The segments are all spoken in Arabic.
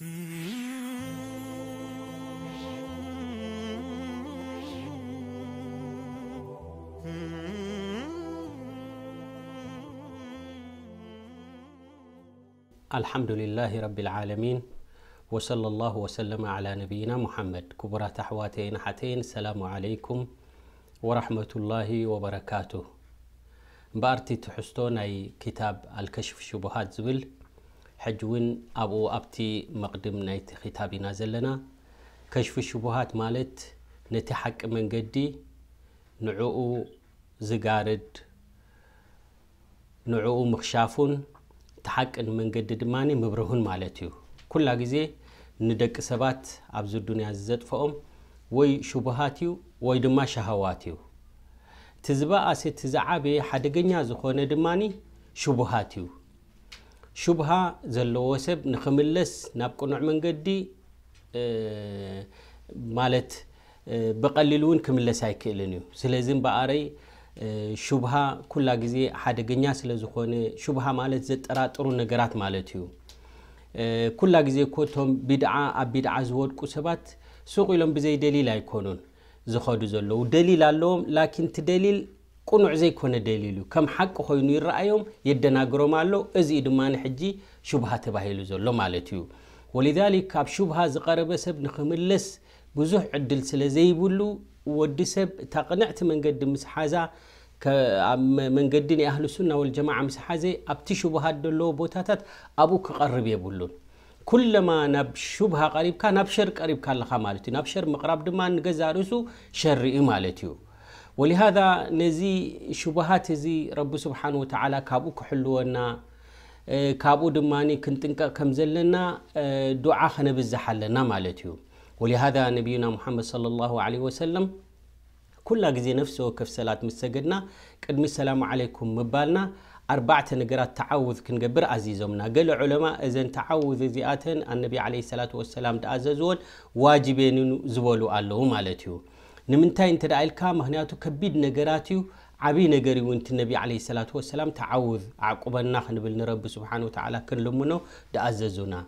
الحمد لله رب العالمين وصلى الله وسلم على نبينا محمد كبرى تحواتين حتين السلام عليكم ورحمة الله وبركاته بارتي تحستون أي كتاب الكشف الشبهات زبل ሕጂ እውን ኣብኡ ኣብቲ መቕድም ናይቲ ክታብ ኢና ዘለና ከሽፊ ሽቡሃት ማለት ነቲ ሓቂ መንገዲ ንዕኡ ዝጋርድ ንዕኡ ምክሻፉን እቲ ሓቂን መንገዲ ድማ ምብርሁን ማለት እዩ ኩላ ግዜ ንደቂ ሰባት ኣብዚ ዱንያ ዝዘጥፈኦም ወይ ሽቡሃት እዩ ወይ ድማ ሸሃዋት እዩ እቲ ዝበኣሰ እቲ ዝዓበየ ሓደገኛ ዝኾነ ድማኒ ሽቡሃት እዩ ሽብሃ ዘለዎ ሰብ ንክምለስ ናብ ቅኑዕ መንገዲ ማለት ብቀሊሉ እውን ክምለስ ኣይክእልን እዩ ስለዚ በኣረይ ሽብሃ ኩላ ግዜ ሓደገኛ ስለ ዝኾነ ሽብሃ ማለት ዘጠራጥሩ ነገራት ማለት እዩ ኩላ ግዜ ኮቶም ቢድዓ ኣብ ቢድዓ ዝወድቁ ሰባት ሱቕ ኢሎም ብዘይ ደሊል ኣይኮኑን ዝኸዱ ዘለዉ ደሊል ኣለዎም ላኪን እቲ ደሊል ቁኑዕ ዘይኮነ ደሊሉ ከም ሓቂ ኮይኑ ይረኣዮም የደናግሮም ኣሎ እዚ ድማ ንሕጂ ሽቡሃ ተባሂሉ ዘሎ ማለት እዩ ወሊዛሊክ ካብ ሽቡሃ ዝቀረበ ሰብ ንክምለስ ብዙሕ ዕድል ስለ ዘይብሉ ወዲ ሰብ እታ ቅንዕቲ መንገዲ ምስ ሓዛ ኣብ መንገዲ ናይ ኣህሊ ሱና ወልጀማዓ ምስ ሓዘ ኣብቲ ሽቡሃት ዘለዎ ቦታታት ኣብኡ ክቐርብ የብሉን ኩለማ ናብ ሽቡሃ ቀሪብካ ናብ ሸር ቀሪብካ ኣለካ ማለት እዩ ናብ ሸር ምቕራብ ድማ ንገዛ ርእሱ ሸር ማለት እዩ ولهذا نزي شبهات زي رب سبحانه وتعالى كابوك حلونا آه، كابو دماني كنتنك كم زلنا آه، دعاء خنا بالزحلنا مالتيو ولهذا نبينا محمد صلى الله عليه وسلم كل جزي نفسه كف صلاة مستجدنا كدم السلام عليكم مبالنا أربعة نقرات تعوذ كنقبر عزيزمنا قال علماء إذا تعوذ زيات النبي عليه الصلاة والسلام تعززون واجبين زبولوا اللهم مالتيو نمنتاي انت دايل كا مهنياتو كبيد نغراتيو عبي نغري وانت النبي عليه الصلاه والسلام تعوذ عقبنا خنبل نرب سبحانه وتعالى كنلمنو دا اززونا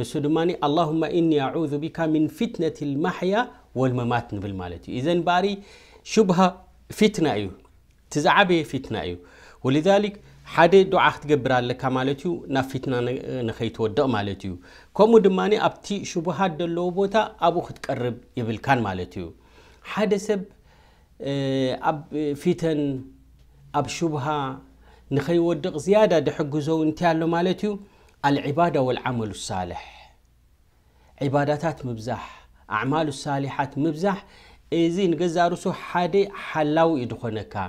نسودماني اللهم اني اعوذ بك من فتنه المحيا والممات نبل مالتي اذا باري شبه فتنه ايو تزعبي فتنه ايو ولذلك حد دعاء تجبر لك مالتي نا فتنه نخيت ودا مالتي كومو دماني ابتي شبهات دلو بوتا ابو خت قرب يبل كان مالتي حدسب آه، أب فيتن أب شبهة نخي ودق زيادة دحق زو انتيالو مالتيو العبادة والعمل الصالح عباداتات مبزح أعمال الصالحات مبزح إذين قزاروسو حادي حلاو إدخونكا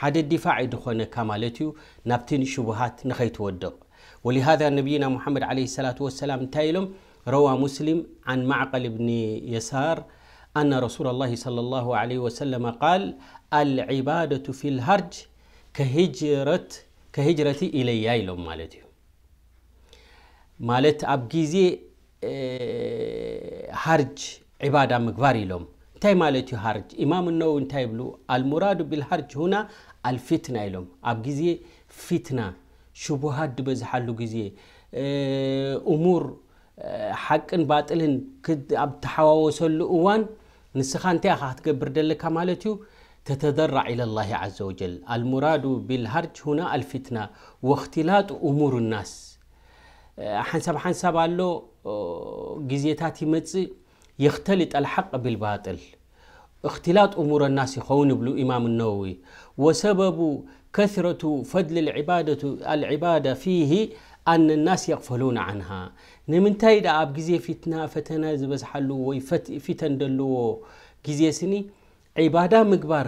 حادي الدفاع إدخونكا مالتيو نابتين شبهات نخي تودق ولهذا نبينا محمد عليه الصلاة والسلام تايلم روى مسلم عن معقل بن يسار أن رسول الله صلى الله عليه وسلم قال العبادة في الهرج كهجرة كهجرة إلي يلوم مالتي مالت أبجيزي جيزي آه، هرج عبادة مقبار يلوم تاي مالتي هرج إمام النو انتاي بلو المراد بالهرج هنا الفتنة يلوم أبجيزي فتنة شبهات بزحلو جيزي آه، أمور ሓቅን ባጥልን ኣብ ተሓዋወሰሉ እዋን ንስኻ እንታይ ኻ ክትገብር ደለካ ማለት እዩ ተተደራዕ ኢላ ላሂ ዘ ወጀል አልሙራዱ ብልሃርጅ ሁና አልፊትና ወእክትላጡ እሙር ናስ ሓንሳብ ሓንሳብ ኣሎ ግዜታት ይመፅእ የክተልጥ ልሓቅ ብልባጥል እክትላጥ እሙር ናስ ይኸውን ይብሉ ኢማም ነወዊ ወሰበቡ ከረቱ ፈድሊ ልዕባዳ ፊሂ أن الناس يغفلون عنها نمن تايدا أب جزي فتنة فتنة زبز حلو ويفت فتن دلو جزي سني عبادة مقبار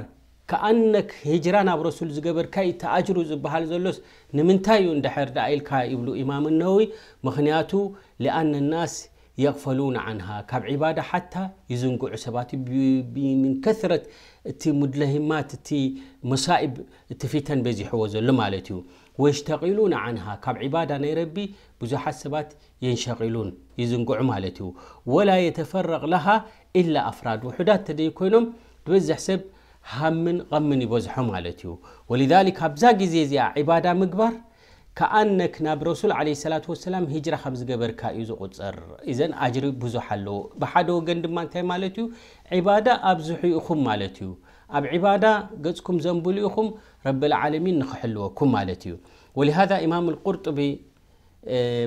كأنك هجران أب رسول زقبر كاي تأجر زبهال زلوس نمنتاي دحر دا إلكا إبلو إمام النووي مخنياتو لأن الناس يغفلون عنها كاب عبادة حتى يزنقوا عسبات من كثرة تي مدلهمات تي مصائب تفتن بزي حوزل لمالتيو ويشتغلون عنها كاب عبادة نيربي بزحات سبات ينشغلون يزنقوا مالتيو ولا يتفرغ لها إلا أفراد وحدات تدي كونهم بزح حسب هم غمن يبزحوا مالتي ولذلك هبزاقي زيزي عبادة مقبر كأنك ناب رسول عليه الصلاة والسلام هجرة خمس قبر كايزو قصر إذن أجري بزح له بحادو قند ما انتهي مالتيو عبادة أبزح أخم مالتيو أب عبادة قدسكم زنبولي أخم رب العالمين نخحلوكم مالتيو ولهذا إمام القرطبي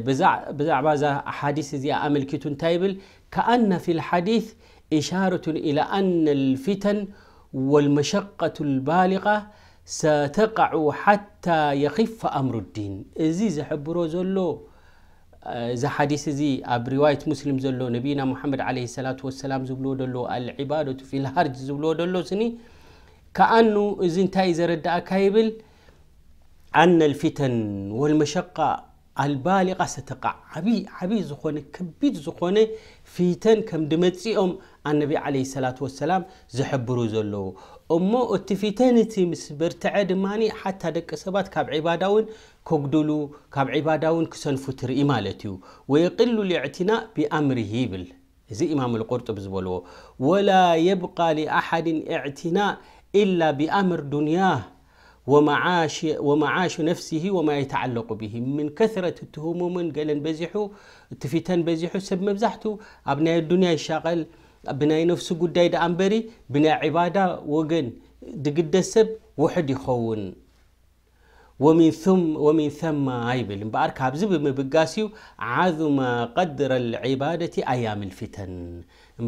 بزع بزعبة أحاديث زي أمل كتون تايبل كأن في الحديث إشارة إلى أن الفتن والمشقة البالغة ستقع حتى يخف أمر الدين إزي زحبرو زلو إذا آه، حديث زي أبرواية مسلم زلو نبينا محمد عليه الصلاة والسلام زبلو دلو العبادة في الهرج زبلو دلو سني كأنه إذن تايزر الدعاء كايبل أن الفتن والمشقة البالغة ستقع عبي عبي زخونة كبيت زخونة تن كم دمتسي أم النبي عليه الصلاة والسلام زحبرو زلو أمو اتفيتانتي تيمس برتعد ماني حتى دك سبات كاب عباداون كوكدولو كاب عباداون كسن فتر إمالتيو ويقل الاعتناء بأمر هيبل زي إمام القرطب زبولو ولا يبقى لأحد اعتناء إلا بأمر دنياه ومعاش ومعاش نفسه وما يتعلق به من كثرة التهموم قال بزحو تفيتن بزحو سب مبزحتو أبناء الدنيا الشغل أبناء نفس قديد أمبري بناء عبادة وجن دقد سب وحد يخون ومن ثم ومن ثم عيبل بارك عبزب مبقاسيو عظم قدر العبادة أيام الفتن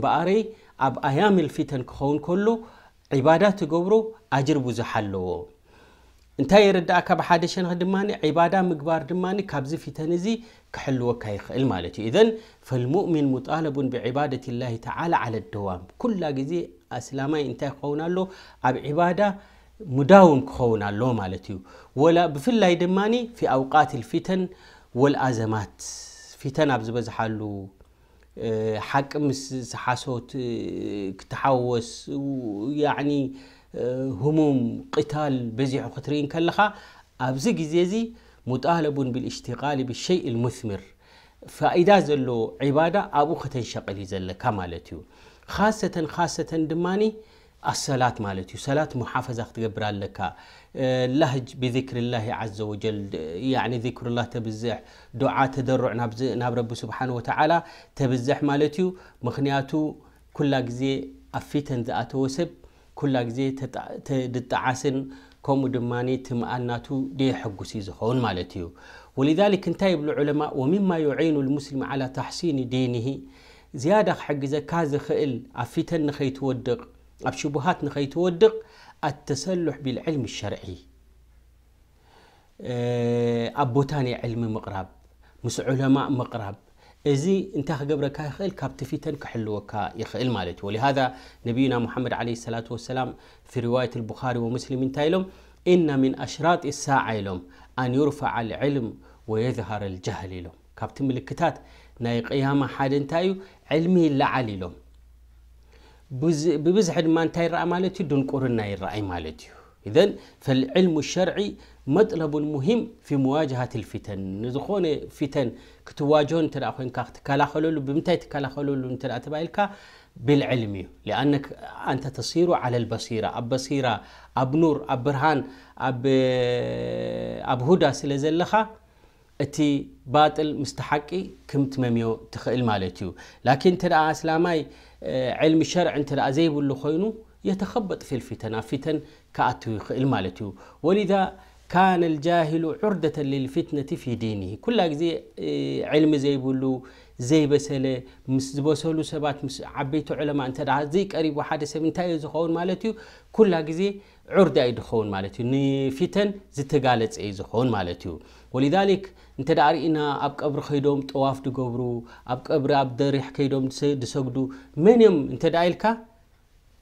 بأري أب أيام الفتن كخون كله عبادات قبرو أجر بزحلو انتاي ردعك بحادشان هدماني عبادة مقبار دماني كابزي فيتنزي كحلوة كايخ المالتي إذن فالمؤمن مطالب بعبادة الله تعالى على الدوام كل جزي أسلامي انتاي خونا له عبادة مداوم خونا له مالتي ولا بفل دماني في أوقات الفتن والأزمات فتن أبزبز حلو حق سحاسوت حاسوت كتحوس يعني هموم قتال بزيح خطرين كلها أبزي جزيزي مطالب بالاشتغال بالشيء المثمر فإذا زلو عبادة أبو ختن شقلي زل كمالتيو خاصة خاصة دماني الصلاة مالتيو صلاة محافظة تقبر لك لهج بذكر الله عز وجل يعني ذكر الله تبزح دعاء تدرع ناب رب سبحانه وتعالى تبزح مالتيو مخنياتو كل جزي أفيتن ذات وسب كل جزي تدتعسن كم دماني تمأناتو دي حجسي زخون مالتيو ولذلك انتايب العلماء ومما يعين المسلم على تحسين دينه زيادة حق زكاز خئل أفتن نخيت ودق أبشبهات نخيت ودق التسلح بالعلم الشرعي أبوتاني علم مقرب مس علماء مقرب إزي انت خبرك يخيل كابتفيتن كحلوك يخيل مالت ولهذا نبينا محمد عليه الصلاة والسلام في رواية البخاري ومسلم تايلم إن من أشراط الساعة لهم أن يرفع العلم ويظهر الجهل لهم كابتن ملكتات ناي قيامة حاد انتايو علمي لا لهم ببزح ما انتاي رأى مالتي دون قرن ناي رأي مالتي إذن فالعلم الشرعي مطلب مهم في مواجهة الفتن نزخون فتن كتواجهون ترى أخوين كا تكالا خلولو بمتاي تكالا خلولو ترى تبايلكا بالعلم لأنك أنت تصير على البصيرة أب بصيرة أب نور أب برهان أب, أب هدى سلزلخا أتي باطل مستحقي كم تمميو تخيل مالتيو لكن ترى أسلامي علم الشرع أنت أزيب اللخينو يتخبط في الفتن فتن كأتو يخيل مالتيو ولذا كان الجاهل عردة للفتنة في دينه كل زي إيه، علم زي بلو زي بسلة مس بسولو سبات مس عبيت علماء أنت راح زي قريب واحد سبين تاي زخون مالتيو كل زي عردة يدخون مالتيو نفتن زت قالت أي زخون مالتيو ولذلك أنت داري إن أبك أبر خيدوم تواف دقبرو أبك أبر أبدر يحكيدوم دسقدو من يوم أنت دايلك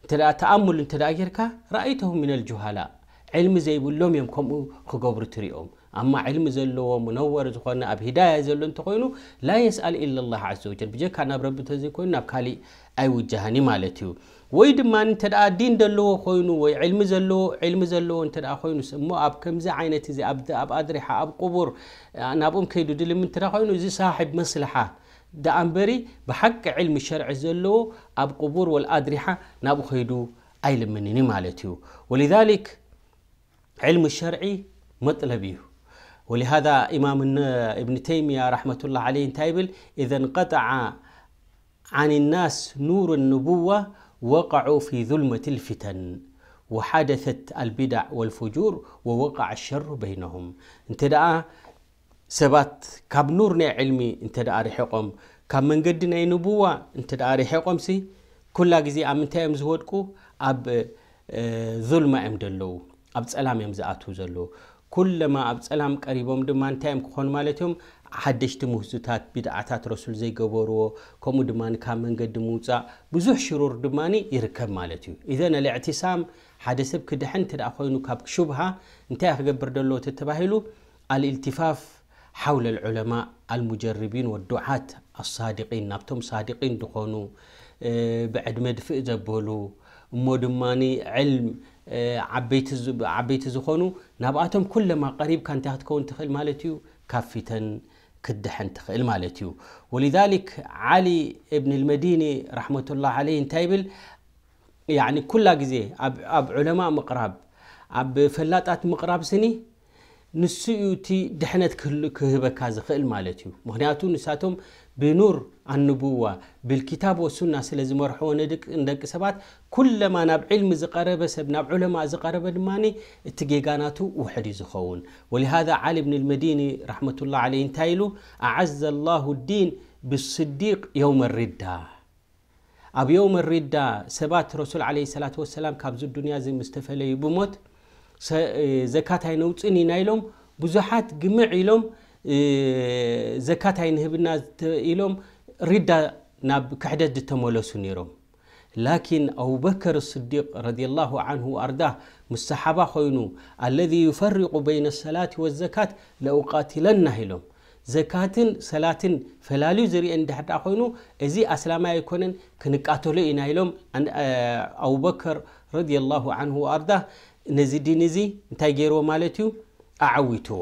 أنت تأمل أنت دايلك رأيتهم من الجهلاء علم زي بلوم يوم كم خجبر تريهم أما علم زي اللي هو منور زخنا أبهداية زي اللي تقولوا لا يسأل إلا الله عز وجل بجاء كان رب تزكون نبكالي أي وجهني مالتيو ويد ما أنت دا دين دلو خوينو وعلم زلو علم زلو أنت دا خوينو سمو أب كم زعينة زي أب أب أدرح أب قبر أنا أبوم كيدو دل من ترا خوينو زي صاحب مصلحة دا أمبري بحق علم الشرع زلو أب قبور والأدرحة نابو خيدو أي لمنيني مالتيو ولذلك علم الشرعي مطلبيه ولهذا إمام ابن تيمية رحمة الله عليه تايبل إذا انقطع عن الناس نور النبوة وقعوا في ظلمة الفتن وحدثت البدع والفجور ووقع الشر بينهم انت دعا سبات كاب نور ني علمي انت دعا رحقهم كاب من قد ني نبوة انت دعا رحقهم سي كل جزي تيمز زودكو أب آه، ظلمة أمدلو ኣብ ፀላም እዮም ዝኣትዉ ዘለዉ ኩለማ ኣብ ፀላም ቀሪቦም ድማ እንታይ እዮም ክኾኑ ማለት እዮም ሓደሽቲ ምህዙታት ብድዓታት ረሱል ዘይገበርዎ ከምኡ ድማ ካብ መንገዲ ምውፃእ ብዙሕ ሽሩር ድማ ይርከብ ማለት እዩ እዘን ኣልእዕትሳም ሓደ ሰብ ክድሕን እተ ኮይኑ ካብ ሽብሃ እንታይ ክገብር ደለዎ ተተባሂሉ ኣልእልትፋፍ ሓውለ ልዑለማ ኣልሙጀርቢን ወዱዓት ኣሳድቂን ናብቶም ሳድቂን ዝኾኑ ብዕድመ ድፍእ ዘበሉ እሞ ድማኒ ዕልም عبيت زخونو نبقاتهم كل ما قريب كان تهتكون تخل مالتيو كافيتن كدحن تخل مالتيو ولذلك علي ابن المديني رحمة الله عليه انتايبل يعني كل جزي أب, أب علماء مقرب أب فلاتات مقرب سني نسيوتي دحنت كل كهبة كازخ المالتيو مهنياتو نساتهم بنور النبوة بالكتاب والسنة سلزم ورحوة ندك ندك سبات كل ما ناب علم زقارب سب ناب علماء زقارب الماني تجيقاناتو وحد يزخون ولهذا علي بن المديني رحمة الله عليه انتايلو أعز الله الدين بالصديق يوم الردة أب يوم الردة سبات رسول عليه الصلاة والسلام كابز الدنيا زي مستفلي بموت إيه، زكاة هاي نوتس إني نايلوم بزحات جمعي لهم ዘካት ኣይንህብና ኢሎም ርዳ ናብ ክሕደት ዝተመለሱ ነይሮም ላኪን ኣቡበከር ስዲቅ ረላ ኣርዳ ሙሰሓባ ኮይኑ ኣለذ ይፈርቁ በይና ሰላት ወዘካት ለቃትለና ኢሎም ዘካትን ሰላትን ፈላልዩ ዝርአ ዳሕድ ኮይኑ እዚ ኣስላማ ኣይኮነን ክንቃተሉ ኢና ኢሎም ኣቡበከር ረላ ኣርዳ ነዚ ድን እዚ እንታይ ገይርዎ ማለት እዩ ኣዓዊትዎ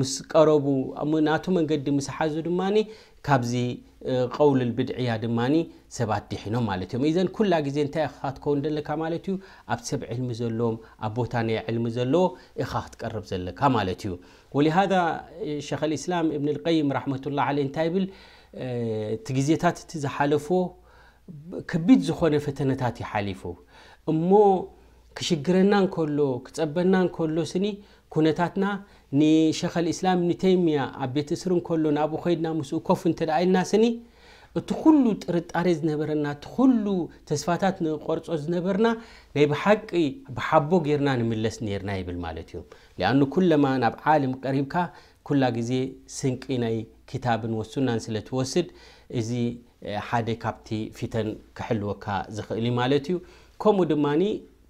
ምስ ቀረቡ ናቱ መንገዲ ምስሓዙ ድማ ካብዚ ቀውል ብድዕያ ድማ ሰባት ድሒኖም ማለ እዮም ዘን ኩላ ግዜ ታይ ካትከውን ዘለካ ማለ ዩ ኣብሰብ ዕልሚ ዘለዎም ኣብ ቦታ ናይ ዕልሚ ዘለዎ ኢኻ ክትቀርብ ዘለካ ማለት እዩ ወሃذ ክ እስላም እብን ይም ራሕመላ ለ ታ ብል ቲ ግዜታት እቲ ዝሓለፍ ከቢድ ዝኮነ ፈተነታት ይሓሊፉ እሞ ክሽግረና ከሎ ክፀበና ከሎ ስኒ ኩነታትና ንሸክ ልእስላም ብኒተምያ ኣብ ቤተ እስር ከሎ ንኣብኡ ከይድና ምስኡ ኮፍ እተደኢልና ስኒ እቲ ኩሉ ጥርጣሪ ዝነበረና እቲ ኩሉ ተስፋታት ንቆርፆ ዝነበርና ናይ ብሓቂ ብሓቦ ገርና ንምለስ ነርና ይብል ማለትእዩ ኣ ኩለማ ናብ ዓለም ቀሪብካ ኩላ ግዜ ስንቂ ናይ ክታብን ወሱናን ስለትወስድ እዚ ሓደ ካብቲ ፊተን ክሕልወካ ዝክእል ማለት እዩኡ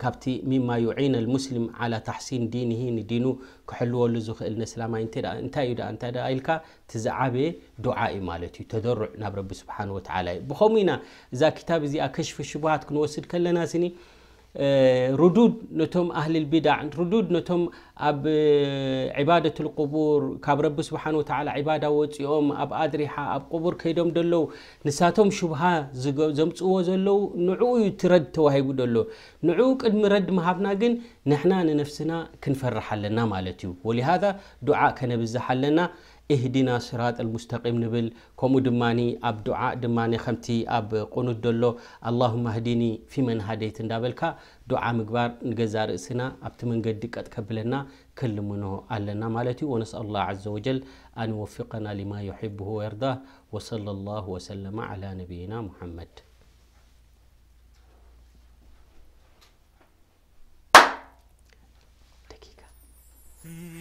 ካብቲ ሚማ ዩዒነ ሙስሊም ዓላ ታሕሲን ዲንሂ ንዲኑ ክሕልወሉ ዝኽእል ንስላማይ እንታይ እዩ እንታይ ኢልካ እቲ ዝዓበየ ዱዓ እዩ ማለት እዩ ተደርዕ ናብ ረቢ ስብሓን ወተዓላ እዩ ብከምኡ ኢና እዛ ክታብ እዚኣ ከሽፊ ሽቡሃት ክንወስድ ከለና ስኒ آه، ردود نتم أهل البدع ردود نتم أب آه، عبادة القبور كاب رب سبحانه وتعالى عبادة يوم أب أدريحة أب قبور كيدوم دلو نساتهم شبها زمت وزلو نعوي ترد توهي دلو نعوك المرد ما هبنا جن نحنا نفسنا كنفرح لنا مالتيو ولهذا دعاء كان بزح لنا እህዲና ስራጥ ልሙስተቂም ንብል ከምኡ ድማኒ ኣብ ድዓ ድማ ከምቲ ኣብ ቁኑት ደሎ ኣላሁማ ህዲኒ ፊመን ሃደይት እንዳበልካ ዱዓ ምግባር ንገዛ ርእስና ኣብቲ መንገዲ ቀጥ ከብለና ክልምኖ ኣለና ማለት እዩ ወነስአሉ ላ ዘ ወጀል ኣን ወፍቀና ሊማ ዩሕብሁ ወየርዳህ ወصለ ላሁ ወሰለማ ዓላ ነብይና ሙሐመድ Mm-hmm.